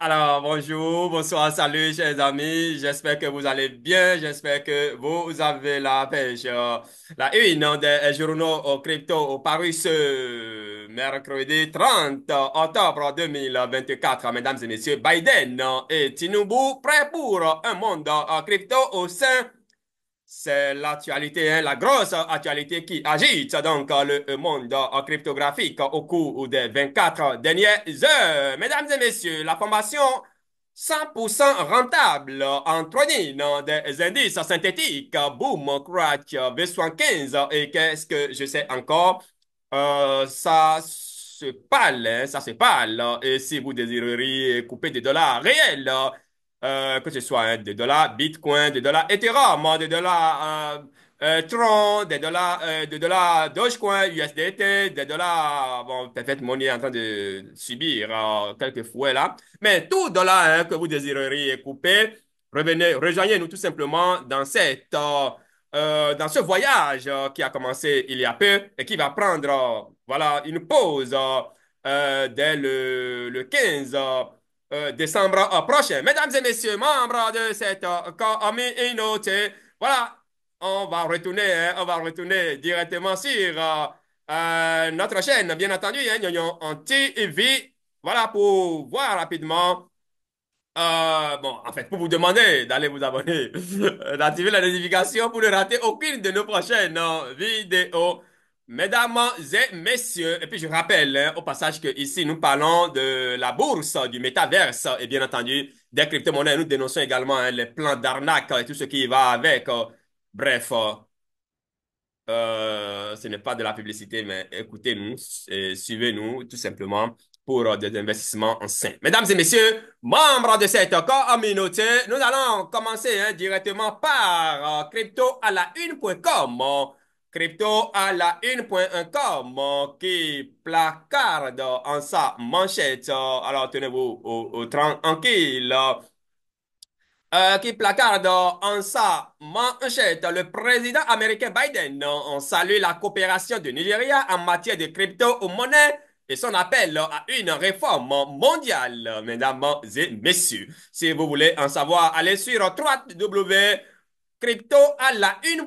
Alors, bonjour, bonsoir, salut, chers amis. J'espère que vous allez bien. J'espère que vous avez la pêche. Euh, la une des euh, journaux au euh, crypto au Paris ce mercredi 30 octobre 2024. Mesdames et messieurs, Biden et Tinubu prêts pour un monde crypto au sein c'est l'actualité, hein, la grosse actualité qui agite donc euh, le monde cryptographique au cours des 24 dernières heures. Mesdames et messieurs, la formation 100% rentable en trading des indices synthétiques, boom, crack, V75 et qu'est-ce que je sais encore? Euh, ça se parle, hein, ça se parle. Et si vous désireriez couper des dollars réels, euh, que ce soit hein, des dollars Bitcoin, des dollars Ethereum, hein, des dollars euh, euh, Tron, des dollars, euh, des dollars Dogecoin, USDT, des dollars, bon, peut-être monnaie est en train de subir quelques fouets là, mais tout dollar hein, que vous désireriez couper, revenez, rejoignez-nous tout simplement dans cette... Euh, dans ce voyage qui a commencé il y a peu et qui va prendre voilà, une pause dès le, le 15 euh, décembre euh, prochain. Mesdames et messieurs, membres de cette euh, communauté, voilà, on va retourner, hein, on va retourner directement sur notre chaîne, bien entendu, hein, en TV, voilà, pour voir rapidement bon, en fait, pour vous demander d'aller vous abonner, d'activer la notification pour ne rater aucune de nos prochaines vidéos. Mesdames et messieurs, et puis je rappelle hein, au passage que ici nous parlons de la bourse, du métaverse et bien entendu des crypto-monnaies. Nous dénonçons également hein, les plans d'arnaque et tout ce qui va avec. Euh. Bref, euh, euh, ce n'est pas de la publicité, mais écoutez-nous et suivez-nous tout simplement pour des investissements en sain. Mesdames et messieurs, membres de cette communauté, nous allons commencer hein, directement par crypto à la une.com Crypto à la 11 qui placarde en sa manchette. Alors tenez-vous au, tranquille. Euh, qui placarde en sa manchette le président américain Biden. On salue la coopération du Nigeria en matière de crypto-monnaie ou et son appel à une réforme mondiale. Mesdames et messieurs, si vous voulez en savoir, allez sur www. Crypto à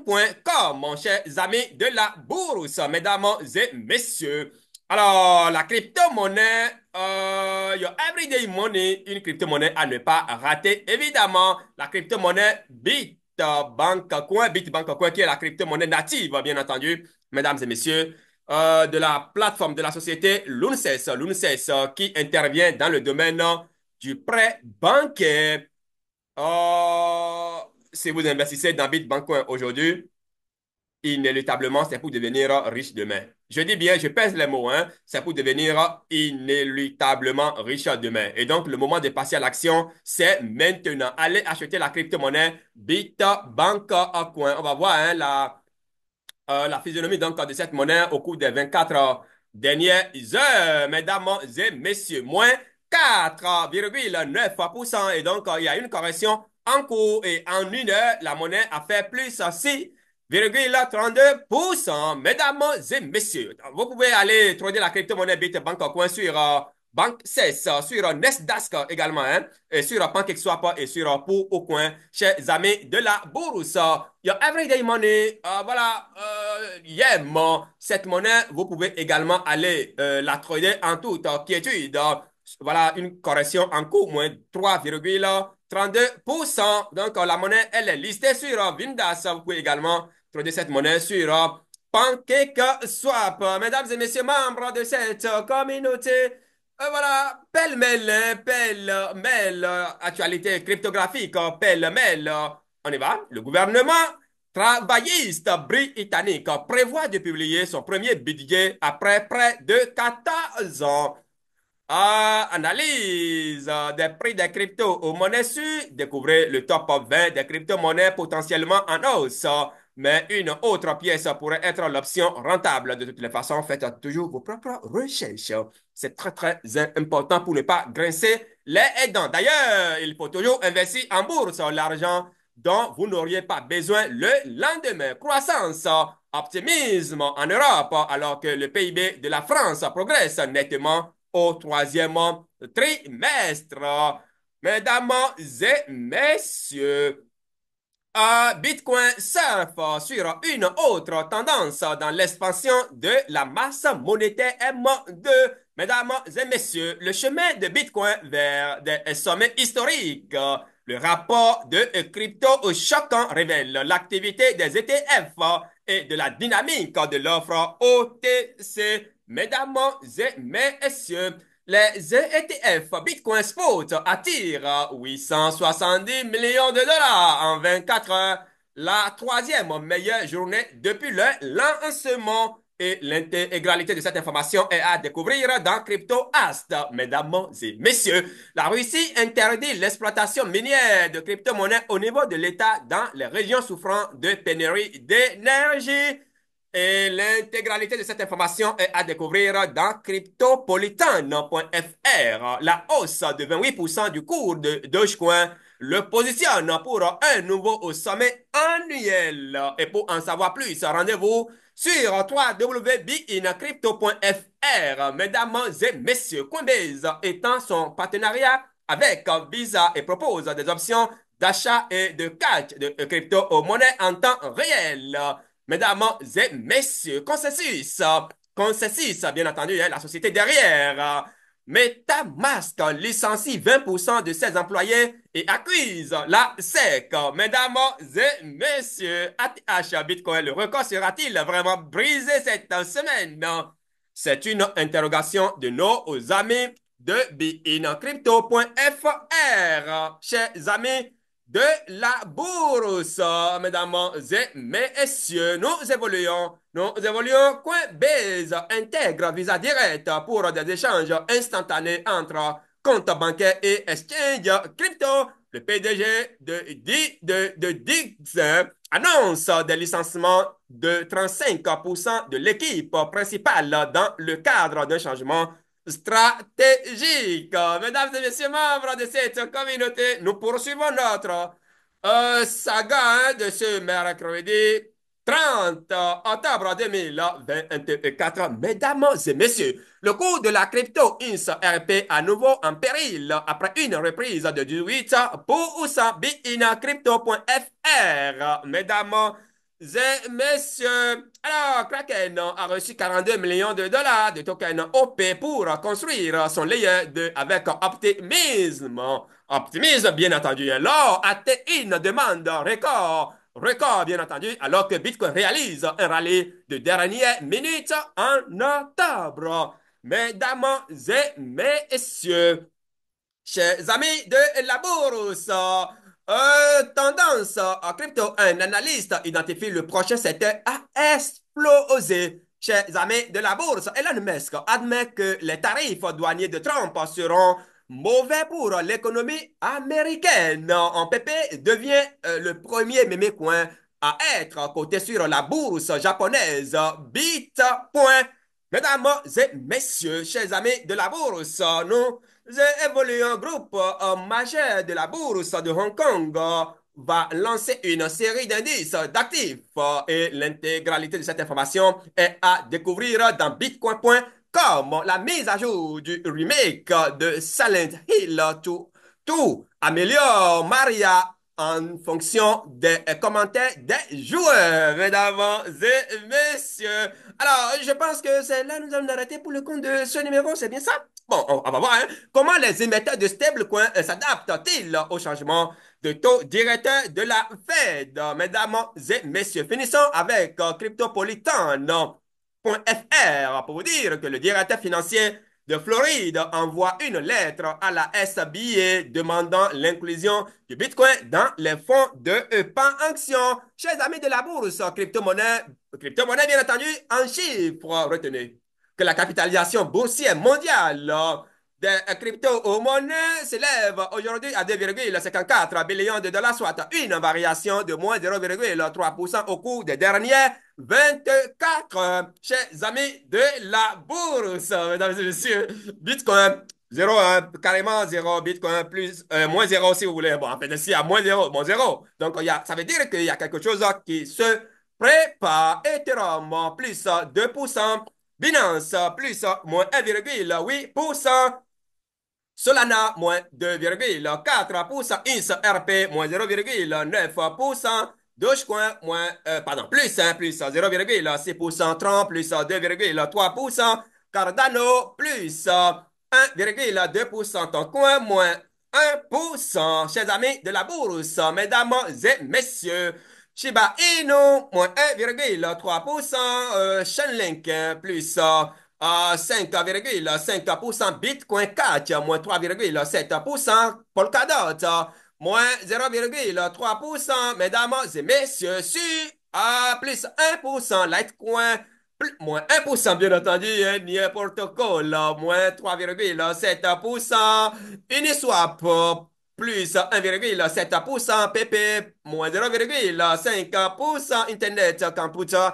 point, 1com mon chers amis de la bourse, mesdames et messieurs. Alors, la crypto-monnaie, euh, your everyday money, une crypto-monnaie à ne pas rater. Évidemment, la crypto-monnaie Bitbank Coin, qui est la crypto-monnaie native, bien entendu, mesdames et messieurs, euh, de la plateforme de la société l'UNCES, l'UNCES e qui intervient dans le domaine du prêt bancaire. Euh, si vous investissez dans Bitcoin aujourd'hui, inéluctablement, c'est pour devenir riche demain. Je dis bien, je pèse les mots, hein, c'est pour devenir inéluctablement riche demain. Et donc, le moment de passer à l'action, c'est maintenant. Allez acheter la crypto-monnaie Bitbank Coin. On va voir hein, la, euh, la physionomie donc, de cette monnaie au cours des 24 dernières heures, mesdames et messieurs. Moins 4,9%. Et donc, euh, il y a une correction en, cours et en une heure, la monnaie a fait plus 6,32%. Mesdames et messieurs, vous pouvez aller trouver la crypto-monnaie Bitbank Coin sur euh, sur euh, Nasdaq également, hein, et sur euh, PancakeSwap et sur euh, Pour au coin, chez amis de la bourse. Your everyday money, voilà, euh, cette monnaie, vous pouvez également aller la trader en toute quiétude. Voilà, une correction en cours, moins 3, 32%. Donc, euh, la monnaie, elle est listée sur euh, Vindas. Vous pouvez également trouver cette monnaie sur euh, PancakeSwap. Mesdames et messieurs, membres de cette communauté, voilà, pelle mêle pelle mêle actualité cryptographique, pelle mêle On y va. Le gouvernement travailliste britannique prévoit de publier son premier budget après près de 14 ans analyse des prix des cryptos aux monnaies sur Découvrez le top 20 des crypto potentiellement en hausse. Mais une autre pièce pourrait être l'option rentable. De toutes les façons, faites toujours vos propres recherches. C'est très, très important pour ne pas grincer les dents. D'ailleurs, il faut toujours investir en bourse l'argent dont vous n'auriez pas besoin le lendemain. Croissance, optimisme en Europe, alors que le PIB de la France progresse nettement au troisième trimestre. Mesdames et messieurs, euh, Bitcoin surfe sur une autre tendance dans l'expansion de la masse monétaire M2. Mesdames et messieurs, le chemin de Bitcoin vers des sommets historiques. Le rapport de crypto au choquant révèle l'activité des ETF et de la dynamique de l'offre OTC Mesdames et messieurs, les ETF Bitcoin Spot attirent 870 millions de dollars en 24 heures, la troisième meilleure journée depuis le lancement et l'intégralité de cette information est à découvrir dans CryptoAst. Mesdames et messieurs, la Russie interdit l'exploitation minière de crypto-monnaies au niveau de l'État dans les régions souffrant de pénurie d'énergie. Et L'intégralité de cette information est à découvrir dans cryptopolitan.fr. La hausse de 28% du cours de Dogecoin le positionne pour un nouveau sommet annuel. Et pour en savoir plus, rendez-vous sur www.binacrypto.fr. Mesdames et messieurs, Coinbase étend son partenariat avec Visa et propose des options d'achat et de catch de crypto-monnaies en temps réel. Mesdames et messieurs, consensus, consensus, bien entendu, hein, la société derrière. MetaMask licencie 20% de ses employés et accuse la SEC. Mesdames et messieurs, ATH Bitcoin, le record sera-t-il vraiment brisé cette semaine? C'est une interrogation de nos amis de BinCrypto.fr. Chers amis, de la bourse. Mesdames et messieurs, nous évoluons. Nous évoluons. Coinbase intègre Visa Direct pour des échanges instantanés entre compte bancaires et exchange crypto. Le PDG de, de, de Dix annonce des licenciements de 35% de l'équipe principale dans le cadre d'un changement stratégique. Mesdames et messieurs, membres de cette communauté, nous poursuivons notre euh, saga hein, de ce mercredi 30 octobre 2024. Mesdames et messieurs, le cours de la crypto INS RP à nouveau en péril après une reprise de 18 pour crypto.fr. Mesdames Messieurs, alors Kraken a reçu 42 millions de dollars de tokens OP pour construire son layer de, avec optimisme. Optimisme, bien entendu. Alors, hein. atteint une demande record record, bien entendu, alors que Bitcoin réalise un rallye de dernière minute en octobre. Mesdames et messieurs, chers amis de la euh, tendance à crypto, un analyste identifie le prochain secteur à exploser. Chers amis de la bourse, Elon Musk admet que les tarifs douaniers de Trump seront mauvais pour l'économie américaine. En PP devient euh, le premier mémécoin coin à être coté sur la bourse japonaise Bitcoin. Mesdames et messieurs, chers amis de la bourse, nous évolué un groupe majeur de la bourse de Hong Kong va lancer une série d'indices d'actifs et l'intégralité de cette information est à découvrir dans bitcoin.com. La mise à jour du remake de Silent Hill 2 améliore Maria en fonction des commentaires des joueurs, mesdames et messieurs. Alors, je pense que c'est là que nous allons arrêter pour le compte de ce numéro, c'est bien ça? Bon, on, va voir hein. comment les émetteurs de stablecoins euh, s'adaptent-ils au changement de taux directeur de la Fed. Mesdames et messieurs, finissons avec euh, cryptopolitan.fr pour vous dire que le directeur financier de Floride envoie une lettre à la SBA demandant l'inclusion du Bitcoin dans les fonds de action. Euh, Chers amis de la bourse, crypto-monnaie, crypto-monnaie bien entendu en chiffres retenez que la capitalisation boursière mondiale euh, des euh, crypto-monnaies s'élève aujourd'hui à 2,54 billions de dollars, soit une variation de moins 0,3% au cours des dernières 24, chers amis de la bourse, euh, mesdames et messieurs. Bitcoin, 0, carrément 0, Bitcoin, plus, moins 0 si vous voulez. Bon, en fait, ici, à moins 0, moins 0. Donc, ça veut dire qu'il y a quelque chose qui se prépare. Ethereum, plus 2%. Binance, plus moins 1,8%. Solana, moins 2,4%. RP, moins 0,9%. Dogecoin, moins, euh, pardon, plus, hein, plus 0,6%. Tron, plus 2,3%. Cardano, plus 1,2%. coin moins 1%. Chers amis de la bourse, mesdames et messieurs, Shiba Inu, moins 1,3%. Shenlink, euh, plus 5,5%. Euh, euh, Bitcoin Cash, moins 3,7%. Polkadot, moins 0,3%. Mesdames et messieurs, sur plus 1%. Litecoin, moins 1%, bien entendu. Hein, Nier moins 3,7%. Uniswap, plus 1,7% PP, moins 0,5% Internet Computer,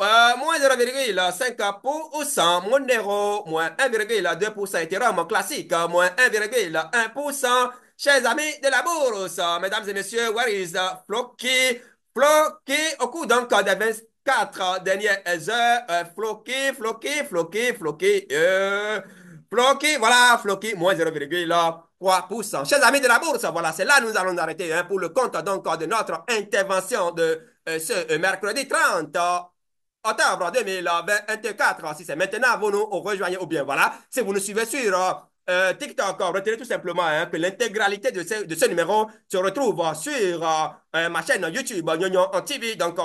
euh, moins 0,5% Monero, moins 1,2% Ethereum classique, moins 1,1%. Chers amis de la bourse, mesdames et messieurs, where is Floki? Floki, au cours donc des 24 dernières heures, euh, Floki, Floki, Floki, Floki, euh, Floki, voilà, Floki, moins 0,1%. 3%. Chers amis de la bourse, voilà, c'est là que nous allons arrêter hein, pour le compte donc de notre intervention de euh, ce euh, mercredi 30 octobre 2024. Si c'est maintenant, vous nous rejoignez ou bien voilà, si vous nous suivez sur euh, TikTok, retenez tout simplement hein, que l'intégralité de ce, numéro se retrouve sur ma chaîne YouTube Nyonyon en TV. Donc,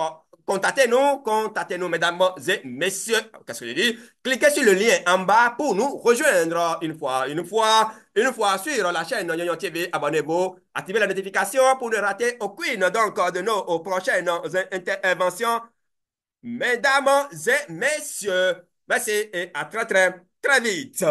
Contactez-nous, contactez-nous, mesdames et messieurs. Qu'est-ce que je dit? Cliquez sur le lien en bas pour nous rejoindre une fois, une fois, une fois sur la chaîne Nyon TV. Abonnez-vous, activez la notification pour ne rater aucune donc de nos prochaines interventions. Mesdames et messieurs, merci et à très très très vite.